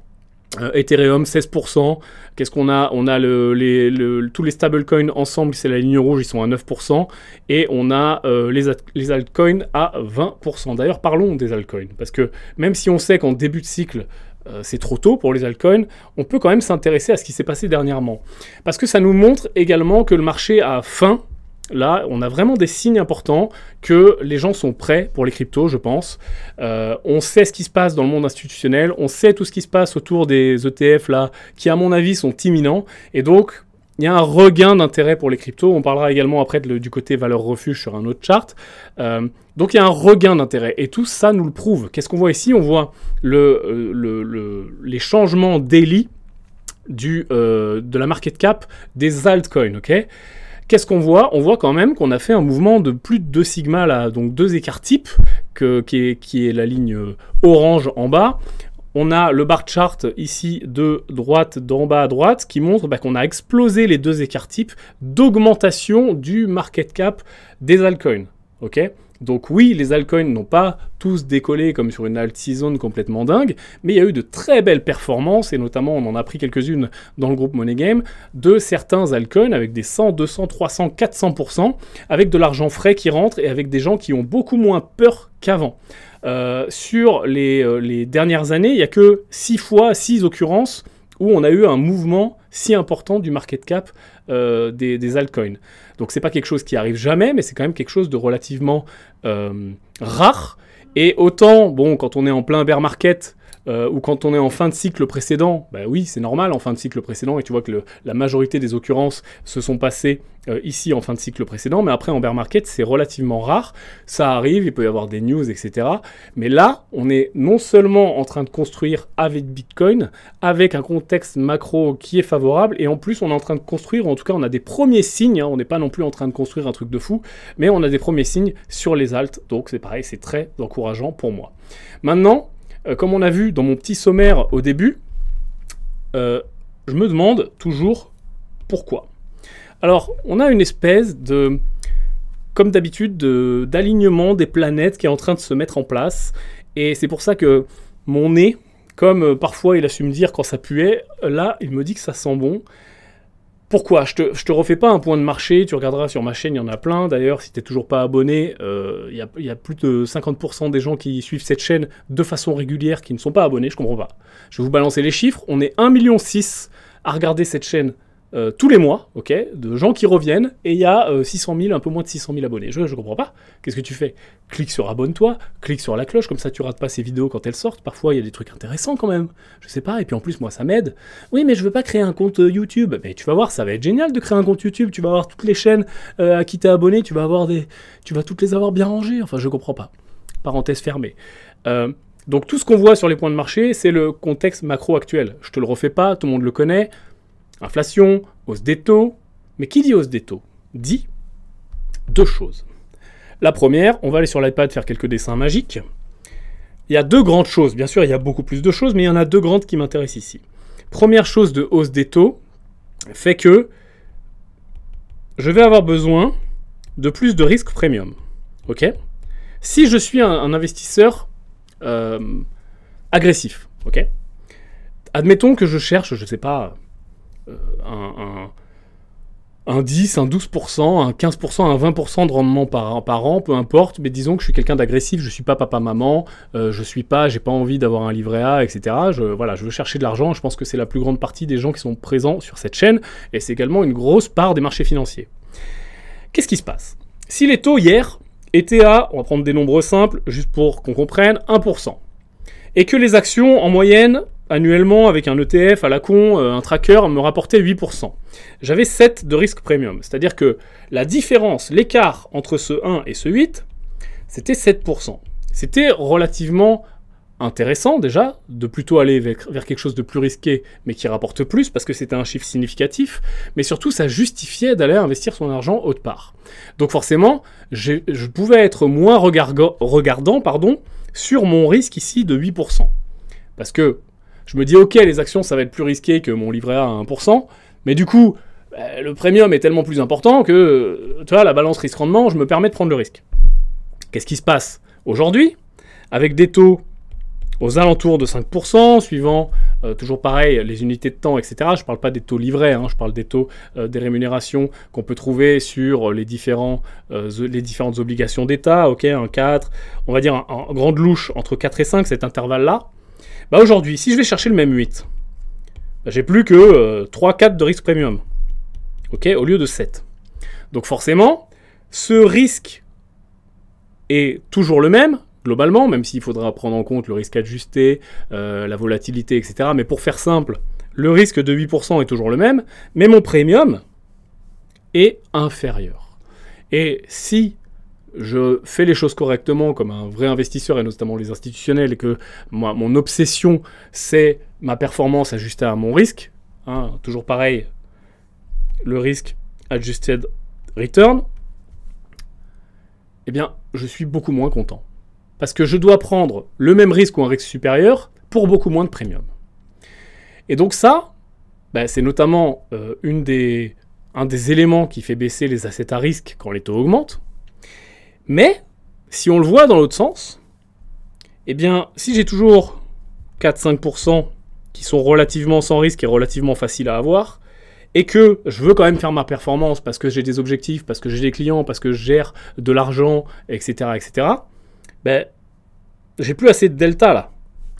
Euh, Ethereum 16%. Qu'est-ce qu'on a On a le, les, tous les stablecoins ensemble, c'est la ligne rouge, ils sont à 9%. Et on a euh, les, altcoins à 20%. D'ailleurs, parlons des altcoins. Parce que même si on sait qu'en début de cycle, c'est trop tôt pour les altcoins, on peut quand même s'intéresser à ce qui s'est passé dernièrement. Parce que ça nous montre également que le marché a faim là, on a vraiment des signes importants que les gens sont prêts pour les cryptos, je pense. Euh, on sait ce qui se passe dans le monde institutionnel, on sait tout ce qui se passe autour des ETF là, qui à mon avis sont imminents. Et donc, il y a un regain d'intérêt pour les cryptos. On parlera également après du côté valeur refuge sur un autre chart. Euh, donc il y a un regain d'intérêt. Et tout ça nous le prouve. Qu'est-ce qu'on voit ici On voit euh, les changements daily du, de la market cap des altcoins. ok qu'est-ce qu'on voit On voit quand même qu'on a fait un mouvement de plus de 2 sigma, là, donc deux écarts types, qui, est, la ligne euh, orange en bas, on a le bar chart ici de droite d'en bas à droite qui montre bah, qu'on a explosé les deux écarts types d'augmentation du market cap des altcoins. ok donc oui, les altcoins n'ont pas tous décollé comme sur une alt season complètement dingue, mais il y a eu de très belles performances, et notamment on en a pris quelques-unes dans le groupe Money Game, de certains altcoins avec des 100, 200, 300, 400%, avec de l'argent frais qui rentre et avec des gens qui ont beaucoup moins peur qu'avant. Euh, sur les, euh, les, dernières années, il n'y a que 6 fois 6 occurrences où on a eu un mouvement si important du market cap euh, des, altcoins. Donc c'est pas quelque chose qui arrive jamais, mais c'est quand même quelque chose de relativement euh, rare. Et autant, bon, quand on est en plein bear market, euh, ou quand on est en fin de cycle précédent, ben oui, c'est normal en fin de cycle précédent, et tu vois que la majorité des occurrences se sont passées euh, ici en fin de cycle précédent, mais après en bear market, c'est relativement rare, ça arrive, il peut y avoir des news, etc. Mais là, on est non seulement en train de construire avec Bitcoin, avec un contexte macro qui est favorable, et en plus, on est en train de construire, en tout cas, on a des premiers signes, hein, on n'est pas non plus en train de construire un truc de fou, mais on a des premiers signes sur les altes, donc c'est pareil, c'est très encourageant pour moi. Maintenant, euh, comme on a vu dans mon petit sommaire au début, euh, je me demande toujours pourquoi. Alors, on a une espèce de, comme d'habitude, d'alignement des planètes qui est en train de se mettre en place. Et c'est pour ça que mon nez, comme euh, parfois il a su me dire quand ça puait, là, il me dit que ça sent bon. Pourquoi je te, te refais pas un point de marché, tu regarderas sur ma chaîne, il y en a plein. D'ailleurs, si t'es toujours pas abonné, il euh, y, a, plus de 50% des gens qui suivent cette chaîne de façon régulière qui ne sont pas abonnés, je comprends pas. Je vais vous balancer les chiffres, on est 1,6 million à regarder cette chaîne euh, tous les mois, ok, de gens qui reviennent, et il y a 600 euh, 000, un peu moins de 600 000 abonnés. Je ne comprends pas. Qu'est-ce que tu fais Clique sur abonne-toi, clique sur la cloche, comme ça tu rates pas ces vidéos quand elles sortent. Parfois il y a des trucs intéressants quand même. Je sais pas. Et puis en plus moi ça m'aide. Oui, mais je veux pas créer un compte euh, YouTube. Mais tu vas voir, ça va être génial de créer un compte YouTube. Tu vas avoir toutes les chaînes à qui t'es abonné. Tu vas avoir des, tu vas toutes les avoir bien rangées. Enfin, je ne comprends pas. Parenthèse fermée. donc tout ce qu'on voit sur les points de marché, c'est le contexte macro actuel. Je te le refais pas, tout le monde le connaît. Inflation, hausse des taux. Mais qui dit hausse des taux Dit deux choses. La première, on va aller sur l'iPad faire quelques dessins magiques. Il y a deux grandes choses. Bien sûr, il y a beaucoup plus de choses, mais il y en a deux grandes qui m'intéressent ici. Première chose de hausse des taux fait que je vais avoir besoin de plus de risques premium. Ok Si je suis un, investisseur euh, agressif, ok Admettons que je cherche, je ne sais pas, euh, un, un, un, 10, un 12%, un 15%, un 20% de rendement par, an, peu importe, mais disons que je suis quelqu'un d'agressif, je suis pas papa-maman, euh, je suis pas, j'ai pas envie d'avoir un livret A, etc. Je, voilà, je veux chercher de l'argent, je pense que c'est la plus grande partie des gens qui sont présents sur cette chaîne, et c'est également une grosse part des marchés financiers. Qu'est-ce qui se passe Si les taux hier étaient à, on va prendre des nombres simples, juste pour qu'on comprenne, 1%, et que les actions en moyenne annuellement avec un ETF à la con, euh, un tracker, me rapportait 8%. J'avais 7 de risque premium. C'est-à-dire que la différence, l'écart entre ce 1 et ce 8, c'était 7%. C'était relativement intéressant déjà de plutôt aller vers, quelque chose de plus risqué mais qui rapporte plus parce que c'était un chiffre significatif, mais surtout ça justifiait d'aller investir son argent autre part. Donc forcément, je pouvais être moins regardant, regardant pardon, sur mon risque ici de 8%. Parce que je me dis ok, les actions, ça va être plus risqué que mon livret A à 1%, mais du coup, bah, le premium est tellement plus important que, tu vois, la balance risque-rendement, je me permets de prendre le risque. Qu'est-ce qui se passe aujourd'hui Avec des taux aux alentours de 5%, suivant euh, toujours pareil les unités de temps, etc. Je ne parle pas des taux livrés, hein, je parle des taux euh, des rémunérations qu'on peut trouver sur les, différents, euh, les différentes obligations d'État, ok, un 4, on va dire en grande louche entre 4 et 5, cet intervalle-là. Bah aujourd'hui, si je vais chercher le même 8, bah, j'ai plus que 3-4 euh, de risque premium. Ok, au lieu de 7. Donc forcément, ce risque est toujours le même, globalement, même s'il faudra prendre en compte le risque ajusté, euh, la volatilité, etc. Mais pour faire simple, le risque de 8% est toujours le même, mais mon premium est inférieur. Et si je fais les choses correctement comme un vrai investisseur et notamment les institutionnels et que moi, mon obsession c'est ma performance ajustée à mon risque, hein, toujours pareil, le risque adjusted return, eh bien je suis beaucoup moins content. Parce que je dois prendre le même risque ou un risque supérieur pour beaucoup moins de premium. Et donc ça, ben, c'est notamment euh, une un des éléments qui fait baisser les assets à risque quand les taux augmentent mais, si on le voit dans l'autre sens, eh bien, si j'ai toujours 4-5% qui sont relativement sans risque et relativement faciles à avoir, et que je veux quand même faire ma performance parce que j'ai des objectifs, parce que j'ai des clients, parce que je gère de l'argent, etc., etc., ben, j'ai plus assez de delta là.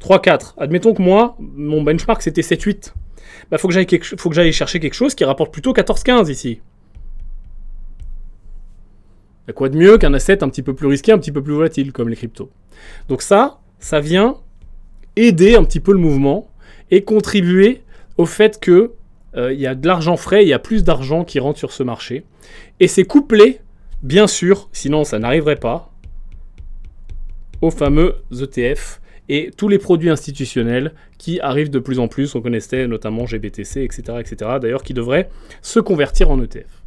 3-4. Admettons que moi, mon benchmark c'était 7-8. Ben, Il faut que j'aille chercher quelque chose qui rapporte plutôt 14-15 ici quoi de mieux qu'un asset un petit peu plus risqué, un petit peu plus volatile, comme les cryptos Donc ça, ça vient aider un petit peu le mouvement et contribuer au fait que euh, il y a de l'argent frais, il y a plus d'argent qui rentre sur ce marché. Et c'est couplé, bien sûr, sinon ça n'arriverait pas, aux fameux ETF et tous les produits institutionnels qui arrivent de plus en plus. On connaissait notamment GBTC, etc. etc. D'ailleurs, qui devraient se convertir en ETF.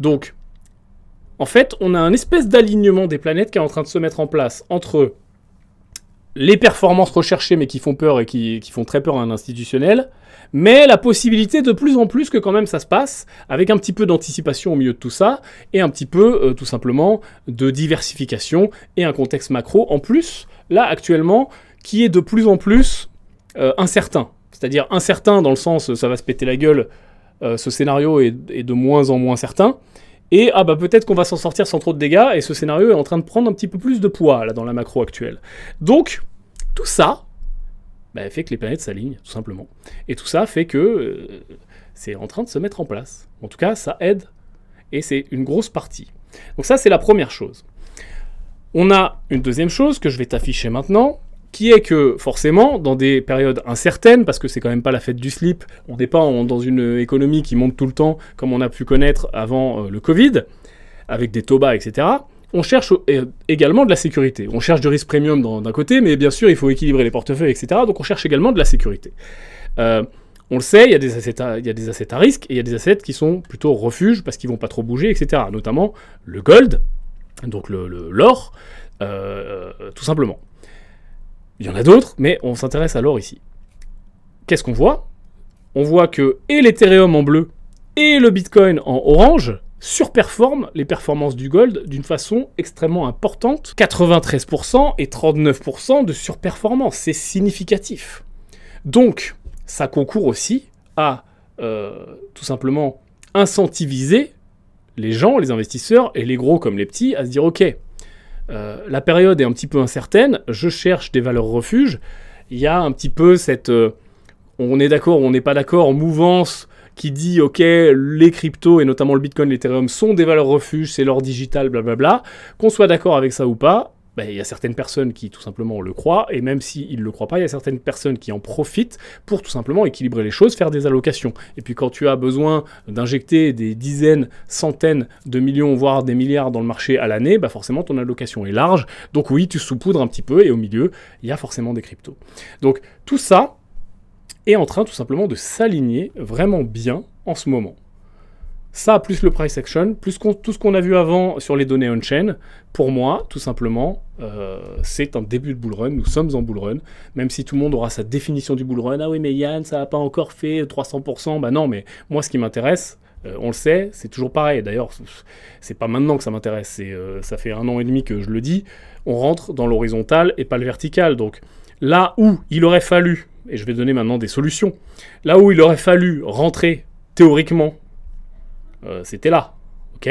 Donc, en fait, on a un espèce d'alignement des planètes qui est en train de se mettre en place entre les performances recherchées mais qui font peur et qui, font très peur à un institutionnel, mais la possibilité de plus en plus que quand même ça se passe, avec un petit peu d'anticipation au milieu de tout ça, et un petit peu euh, tout simplement de diversification et un contexte macro en plus, là actuellement, qui est de plus en plus euh, incertain. C'est-à-dire incertain dans le sens ça va se péter la gueule, euh, ce scénario est, est, de moins en moins certain, et ah bah, peut-être qu'on va s'en sortir sans trop de dégâts, et ce scénario est en train de prendre un petit peu plus de poids là dans la macro actuelle. Donc, tout ça bah, fait que les planètes s'alignent, tout simplement. Et tout ça fait que euh, c'est en train de se mettre en place. En tout cas, ça aide, et c'est une grosse partie. Donc ça, c'est la première chose. On a une deuxième chose que je vais t'afficher maintenant, qui est que forcément, dans des périodes incertaines, parce que c'est quand même pas la fête du slip, on n'est pas dans une économie qui monte tout le temps, comme on a pu connaître avant euh, le Covid, avec des taux bas, etc. On cherche euh, également de la sécurité. On cherche du risque premium d'un côté, mais bien sûr, il faut équilibrer les portefeuilles, etc. Donc on cherche également de la sécurité. Euh, on le sait, il y, a des assets à, il des à risque et il y a des assets qui sont plutôt refuge parce qu'ils vont pas trop bouger, etc. Notamment le gold, donc l'or, le, tout simplement. Il y en a d'autres, mais on s'intéresse à l'or ici. Qu'est-ce qu'on voit On voit que et l'Ethereum en bleu et le Bitcoin en orange surperforment les performances du gold d'une façon extrêmement importante. 93% et 39% de surperformance, c'est significatif. Donc, ça concourt aussi à euh, tout simplement incentiviser les gens, les investisseurs et les gros comme les petits à se dire ok, euh, la période est un petit peu incertaine, je cherche des valeurs refuges, il y a un petit peu cette euh, on est d'accord ou on n'est pas d'accord mouvance qui dit ok les cryptos et notamment le Bitcoin, l'Ethereum sont des valeurs refuges, c'est l'or digital, blablabla. Qu'on soit d'accord avec ça ou pas, ben, il y a certaines personnes qui tout simplement le croient, et même s'ils ne le croient pas, il y a certaines personnes qui en profitent pour tout simplement équilibrer les choses, faire des allocations. Et puis quand tu as besoin d'injecter des dizaines, centaines de millions, voire des milliards dans le marché à l'année, ben, forcément ton allocation est large. Donc oui, tu saupoudres un petit peu, et au milieu, il y a forcément des cryptos. Donc tout ça est en train tout simplement de s'aligner vraiment bien en ce moment. Ça, plus le price action, plus tout ce qu'on a vu avant sur les données on-chain, pour moi, tout simplement, euh, c'est un début de bull run. Nous sommes en bull run, même si tout le monde aura sa définition du bull run. Ah oui, mais Yann, ça n'a pas encore fait 300%. Bah non, mais moi, ce qui m'intéresse, euh, on le sait, c'est toujours pareil. D'ailleurs, c'est pas maintenant que ça m'intéresse. Euh, ça fait un an et demi que je le dis. On rentre dans l'horizontal et pas le vertical. Donc là où il aurait fallu, et je vais donner maintenant des solutions, là où il aurait fallu rentrer théoriquement euh, c'était là. OK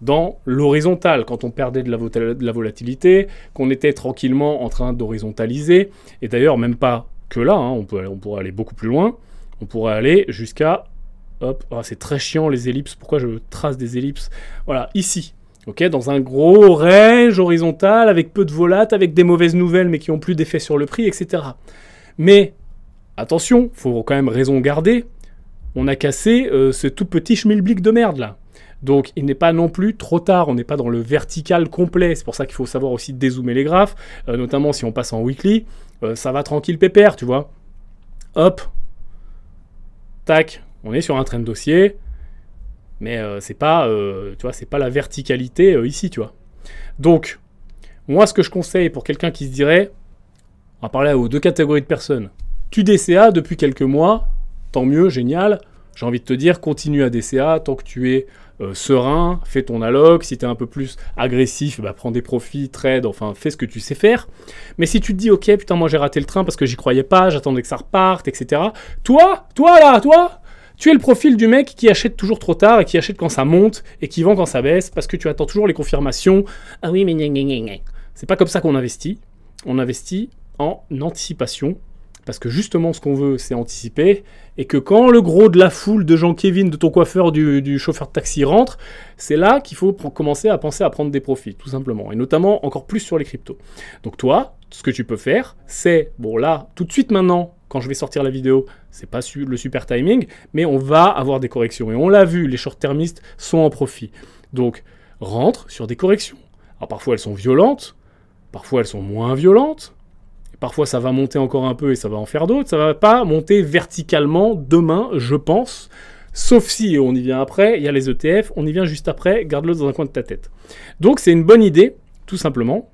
dans l'horizontal, quand on perdait de la, volatilité, qu'on était tranquillement en train d'horizontaliser, et d'ailleurs même pas que là, hein, on, peut, on pourrait aller beaucoup plus loin, on pourrait aller jusqu'à... Hop, ah, c'est très chiant les ellipses, pourquoi je trace des ellipses Voilà, ici, ok, dans un gros range horizontal, avec peu de volates, avec des mauvaises nouvelles, mais qui n'ont plus d'effet sur le prix, etc. Mais, attention, faut quand même raison garder, on a cassé euh, ce tout petit schmilblick de merde là. Donc il n'est pas non plus trop tard, on n'est pas dans le vertical complet, c'est pour ça qu'il faut savoir aussi dézoomer les graphes, euh, notamment si on passe en weekly, euh, ça va tranquille pépère, tu vois. Hop, tac, on est sur un train de dossier, mais c'est pas, tu c'est pas la verticalité ici, tu vois. Donc, moi ce que je conseille pour quelqu'un qui se dirait, on va parler aux deux catégories de personnes, tu DCA depuis quelques mois, tant mieux, génial. J'ai envie de te dire, continue à DCA tant que tu es euh, serein, fais ton alloc. Si tu es un peu plus agressif, bah, prends des profits, trade, enfin fais ce que tu sais faire. Mais si tu te dis, ok, putain, moi j'ai raté le train parce que j'y croyais pas, j'attendais que ça reparte, etc. Toi, toi là, toi, tu es le profil du mec qui achète toujours trop tard et qui achète quand ça monte et qui vend quand ça baisse parce que tu attends toujours les confirmations. Ah oui, mais c'est pas comme ça qu'on investit. On investit en anticipation parce que justement, ce qu'on veut, c'est anticiper. Et que quand le gros de la foule de jean kevin de ton coiffeur, du, chauffeur de taxi rentre, c'est là qu'il faut commencer à penser à prendre des profits, tout simplement. Et notamment encore plus sur les cryptos. Donc toi, ce que tu peux faire, c'est, bon là, tout de suite maintenant, quand je vais sortir la vidéo, c'est pas le super timing, mais on va avoir des corrections. Et on l'a vu, les short-termistes sont en profit. Donc, rentre sur des corrections. Alors parfois elles sont violentes, parfois elles sont moins violentes, Parfois, ça va monter encore un peu et ça va en faire d'autres. Ça va pas monter verticalement demain, je pense. Sauf si, on y vient après, il y a les ETF, on y vient juste après, garde-le dans un coin de ta tête. Donc, c'est une bonne idée, tout simplement,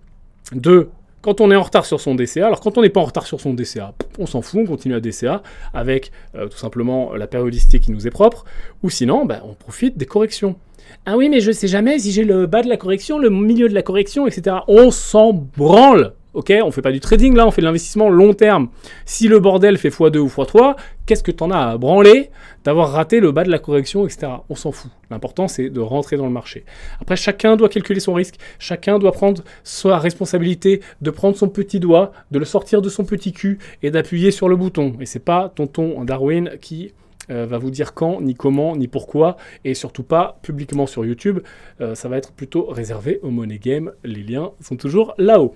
de quand on est en retard sur son DCA, alors quand on n'est pas en retard sur son DCA, on s'en fout, on continue à DCA avec euh, tout simplement la périodicité qui nous est propre, ou sinon, ben, on profite des corrections. Ah oui, mais je ne sais jamais si j'ai le bas de la correction, le milieu de la correction, etc. On s'en branle Ok, on fait pas du trading là, on fait de l'investissement long terme. Si le bordel fait x2 ou x3, qu'est-ce que tu en as à branler d'avoir raté le bas de la correction, etc. On s'en fout. L'important c'est de rentrer dans le marché. Après, chacun doit calculer son risque, chacun doit prendre sa responsabilité de prendre son petit doigt, de le sortir de son petit cul et d'appuyer sur le bouton. Et c'est pas tonton Darwin qui euh, va vous dire quand, ni comment, ni pourquoi, et surtout pas publiquement sur YouTube. Euh, ça va être plutôt réservé au Money Game. Les liens sont toujours là-haut.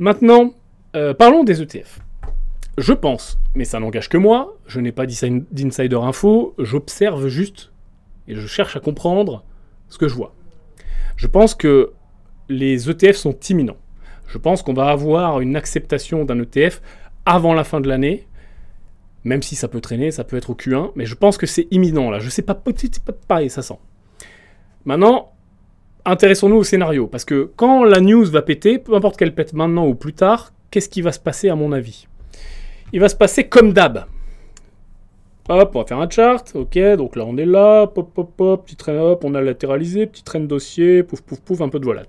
Maintenant, euh, parlons des ETF. Je pense, mais ça n'engage que moi, je n'ai pas d'insider info, j'observe juste et je cherche à comprendre ce que je vois. Je pense que les ETF sont imminents. Je pense qu'on va avoir une acceptation d'un ETF avant la fin de l'année, même si ça peut traîner, ça peut être au Q1, mais je pense que c'est imminent là. Je sais pas, petit pas pareil, ça sent. Maintenant, intéressons-nous au scénario, parce que quand la news va péter, peu importe qu'elle pète maintenant ou plus tard, qu'est-ce qui va se passer à mon avis Il va se passer comme d'hab. Hop, on va faire un chart, ok, donc là on est là, pop, pop, pop, petit train, hop, on a latéralisé, petit train de dossier, pouf, pouf, pouf, un peu de volat.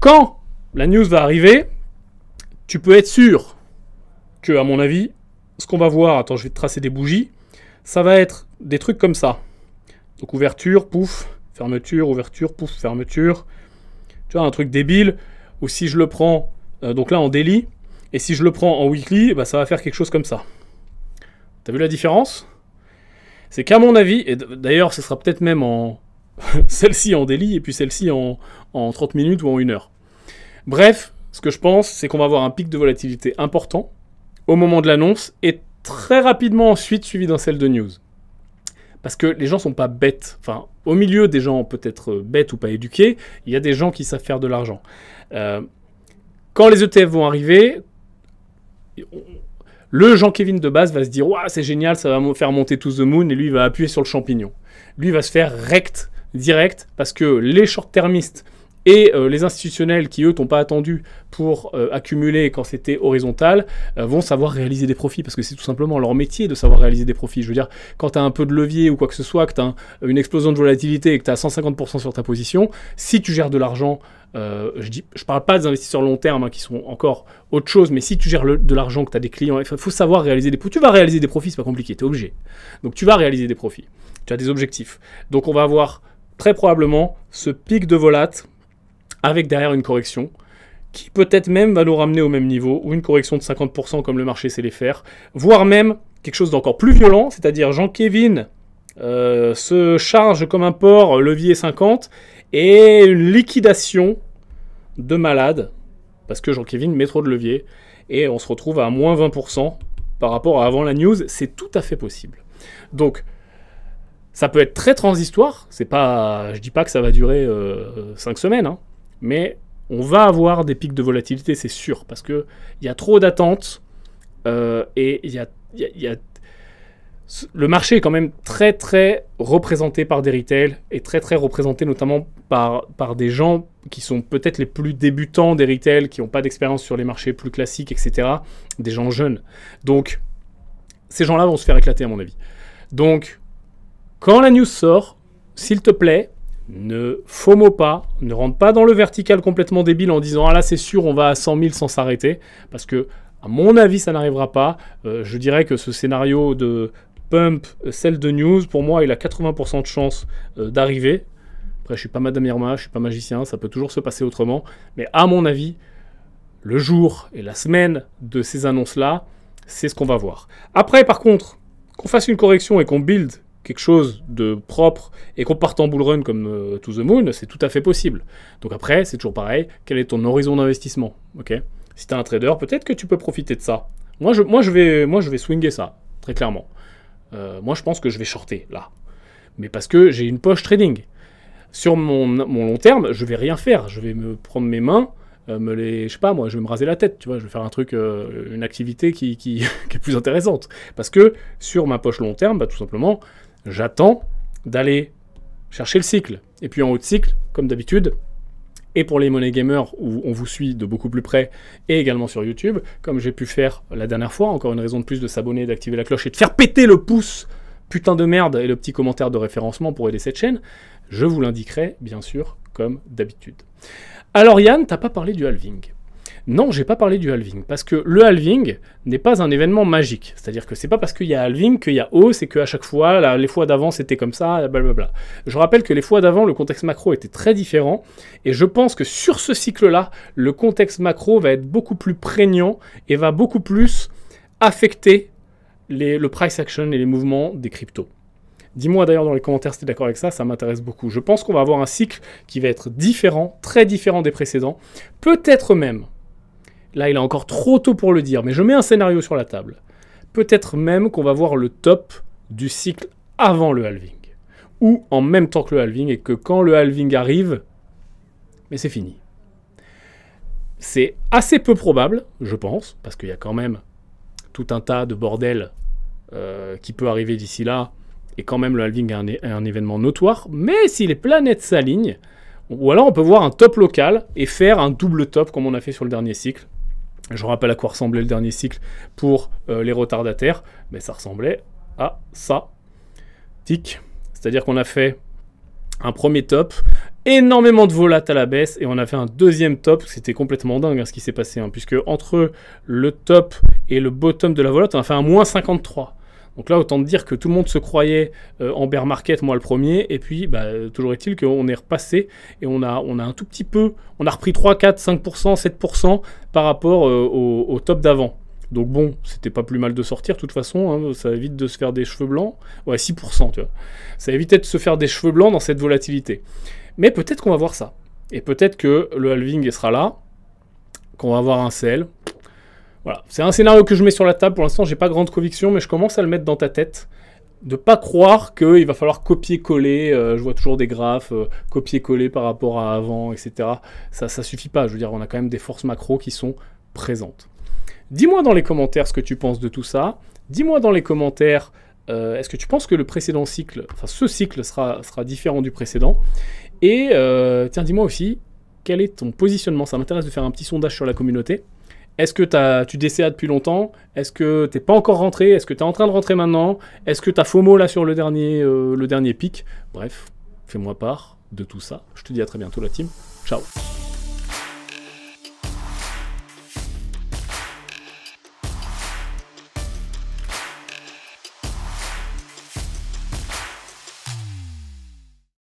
Quand la news va arriver, tu peux être sûr que, à mon avis, ce qu'on va voir, attends, je vais te tracer des bougies, ça va être des trucs comme ça. Donc ouverture, pouf, fermeture, ouverture, pouf, fermeture. Tu vois, un truc débile, ou si je le prends, euh, donc là en daily, et si je le prends en weekly, bah, ça va faire quelque chose comme ça. T'as vu la différence C'est qu'à mon avis, et d'ailleurs ce sera peut-être même en celle-ci en daily, et puis celle-ci en, 30 minutes ou en une heure. Bref, ce que je pense, c'est qu'on va avoir un pic de volatilité important au moment de l'annonce, et très rapidement ensuite suivi d'un celle de news parce que les gens sont pas bêtes. Enfin, au milieu des gens peut-être euh, bêtes ou pas éduqués, il y a des gens qui savent faire de l'argent. Euh, quand les ETF vont arriver, le jean kevin de base va se dire c'est génial, ça va me faire monter tous The Moon, et lui, va appuyer sur le champignon. Lui, va se faire rect, direct, parce que les short-termistes et euh, les institutionnels qui, eux, n'ont pas attendu pour euh, accumuler quand c'était horizontal, euh, vont savoir réaliser des profits, parce que c'est tout simplement leur métier de savoir réaliser des profits. Je veux dire, quand tu as un peu de levier ou quoi que ce soit, que tu as une explosion de volatilité et que tu as 150% sur ta position, si tu gères de l'argent, je dis, je parle pas des investisseurs long terme hein, qui sont encore autre chose, mais si tu gères le, de l'argent, que tu as des clients, il faut savoir réaliser des profits. Tu vas réaliser des profits, c'est pas compliqué, tu es obligé. Donc tu vas réaliser des profits, tu as des objectifs. Donc on va avoir très probablement ce pic de volatilité avec derrière une correction qui peut-être même va nous ramener au même niveau, ou une correction de 50% comme le marché sait les faire, voire même quelque chose d'encore plus violent, c'est-à-dire jean kevin euh, se charge comme un porc levier 50 et une liquidation de malade, parce que jean kevin met trop de levier, et on se retrouve à moins 20% par rapport à avant la news, c'est tout à fait possible. Donc, ça peut être très transitoire, c'est pas, je dis pas que ça va durer 5 euh, semaines, hein mais on va avoir des pics de volatilité, c'est sûr, parce qu'il y a trop d'attentes euh, et il y a, le marché est quand même très très représenté par des retails et très très représenté notamment par, par des gens qui sont peut-être les plus débutants des retails, qui n'ont pas d'expérience sur les marchés plus classiques, etc. Des gens jeunes. Donc ces gens-là vont se faire éclater à mon avis. Donc quand la news sort, s'il te plaît, ne FOMO pas, ne rentre pas dans le vertical complètement débile en disant ah là c'est sûr on va à 100 000 sans s'arrêter, parce que à mon avis ça n'arrivera pas. Euh, je dirais que ce scénario de pump, euh, celle de news, pour moi il a 80% de chance euh, d'arriver. Après je suis pas Madame Irma, je suis pas magicien, ça peut toujours se passer autrement, mais à mon avis le jour et la semaine de ces annonces là, c'est ce qu'on va voir. Après par contre qu'on fasse une correction et qu'on build quelque chose de propre et qu'on parte en bull run comme euh, To The Moon, c'est tout à fait possible. Donc après, c'est toujours pareil, quel est ton horizon d'investissement ok Si tu es un trader, peut-être que tu peux profiter de ça. Moi je, moi, je vais, moi, je vais swinger ça, très clairement. Euh, moi, je pense que je vais shorter, là. Mais parce que j'ai une poche trading. Sur mon, mon, long terme, je vais rien faire. Je vais me prendre mes mains, je euh, me les, je sais pas moi, je vais me raser la tête, tu vois, je vais faire un truc, une activité qui, qui, qui, est plus intéressante. Parce que sur ma poche long terme, bah, tout simplement, j'attends d'aller chercher le cycle. Et puis en haut de cycle, comme d'habitude, et pour les Money Gamers où on vous suit de beaucoup plus près et également sur YouTube, comme j'ai pu faire la dernière fois, encore une raison de plus de s'abonner, d'activer la cloche et de faire péter le pouce putain de merde et le petit commentaire de référencement pour aider cette chaîne, je vous l'indiquerai bien sûr comme d'habitude. Alors Yann, t'as pas parlé du halving. Non, j'ai pas parlé du halving, parce que le halving n'est pas un événement magique. C'est-à-dire que c'est pas parce qu'il y a halving qu'il y a hausse et qu'à chaque fois, les fois d'avant c'était comme ça, blablabla. Je rappelle que les fois d'avant, le contexte macro était très différent, et je pense que sur ce cycle-là, le contexte macro va être beaucoup plus prégnant et va beaucoup plus affecter le price action et les mouvements des cryptos. Dis-moi d'ailleurs dans les commentaires si tu es d'accord avec ça, ça m'intéresse beaucoup. Je pense qu'on va avoir un cycle qui va être différent, très différent des précédents. Peut-être même, Là, il est encore trop tôt pour le dire, mais je mets un scénario sur la table. Peut-être même qu'on va voir le top du cycle avant le halving, ou en même temps que le halving, et que quand le halving arrive, mais c'est fini. C'est assez peu probable, je pense, parce qu'il y a quand même tout un tas de bordel euh, qui peut arriver d'ici là, et quand même le halving est un événement notoire, mais si les planètes s'alignent, ou alors on peut voir un top local et faire un double top comme on a fait sur le dernier cycle, je rappelle à quoi ressemblait le dernier cycle pour euh, les retardataires, mais ça ressemblait à ça. Tic. C'est-à-dire qu'on a fait un premier top, énormément de volates à la baisse, et on a fait un deuxième top, c'était complètement dingue hein, ce qui s'est passé, hein, puisque entre le top et le bottom de la volate, on a fait un moins 53. Donc là, autant te dire que tout le monde se croyait en euh, bear market, moi le premier, et puis bah, toujours est-il qu'on est repassé et on a, on a un tout petit peu, on a repris 3, 4, 5%, 7% par rapport euh, au, top d'avant. Donc bon, c'était pas plus mal de sortir, de toute façon, hein, ça évite de se faire des cheveux blancs. Ouais, 6%, tu vois. Ça évitait de se faire des cheveux blancs dans cette volatilité. Mais peut-être qu'on va voir ça. Et peut-être que le halving sera là, qu'on va avoir un sel, voilà, c'est un scénario que je mets sur la table. Pour l'instant, j'ai pas grande conviction, mais je commence à le mettre dans ta tête. De pas croire qu'il va falloir copier-coller. Euh, je vois toujours des graphes, euh, copier-coller par rapport à avant, etc. Ça, ça suffit pas. Je veux dire, on a quand même des forces macro qui sont présentes. Dis-moi dans les commentaires ce que tu penses de tout ça. Dis-moi dans les commentaires euh, Est-ce que tu penses que le précédent cycle, enfin ce cycle sera, sera différent du précédent Et tiens, dis-moi aussi, quel est ton positionnement Ça m'intéresse de faire un petit sondage sur la communauté. Est-ce que tu DCA depuis longtemps Est-ce que t'es pas encore rentré Est-ce que tu es en train de rentrer maintenant Est-ce que t'as FOMO là sur le dernier, euh, le dernier pic Bref, fais-moi part de tout ça. Je te dis à très bientôt la team. Ciao